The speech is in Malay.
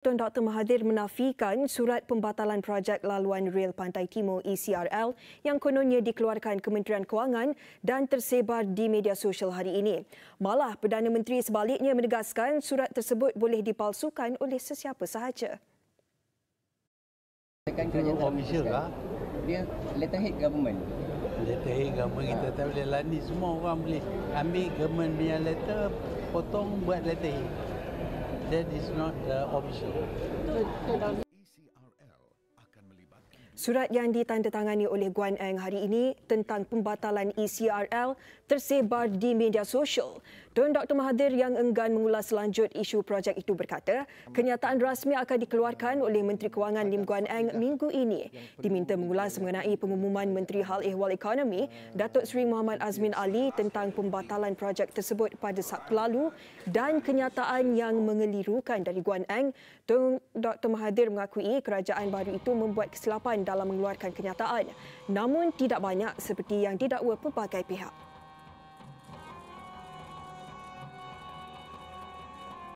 Tuan Dr. Mahathir menafikan surat pembatalan projek laluan rel Pantai Timur ECRL yang kononnya dikeluarkan Kementerian Kewangan dan tersebar di media sosial hari ini. Malah Perdana Menteri sebaliknya menegaskan surat tersebut boleh dipalsukan oleh sesiapa sahaja. Kerajaan official lah. Dia letterhead government. Letterhead government kita tak boleh lani. Semua orang boleh ambil government punya letter, potong buat letterhead. Uh, Surat yang ditandatangani oleh Guan Eng hari ini tentang pembatalan ECRL tersebar di media sosial. Tuan Dr. Mahathir yang enggan mengulas lanjut isu projek itu berkata, kenyataan rasmi akan dikeluarkan oleh Menteri Kewangan Lim Guan Eng minggu ini. Diminta mengulas mengenai pengumuman Menteri Hal Ehwal Ekonomi, Datuk Seri Muhammad Azmin Ali tentang pembatalan projek tersebut pada Sabtu lalu dan kenyataan yang mengelirukan dari Guan Eng, Tuan Dr. Mahathir mengakui kerajaan baru itu membuat kesilapan dalam mengeluarkan kenyataan. Namun tidak banyak seperti yang didakwa pelbagai pihak.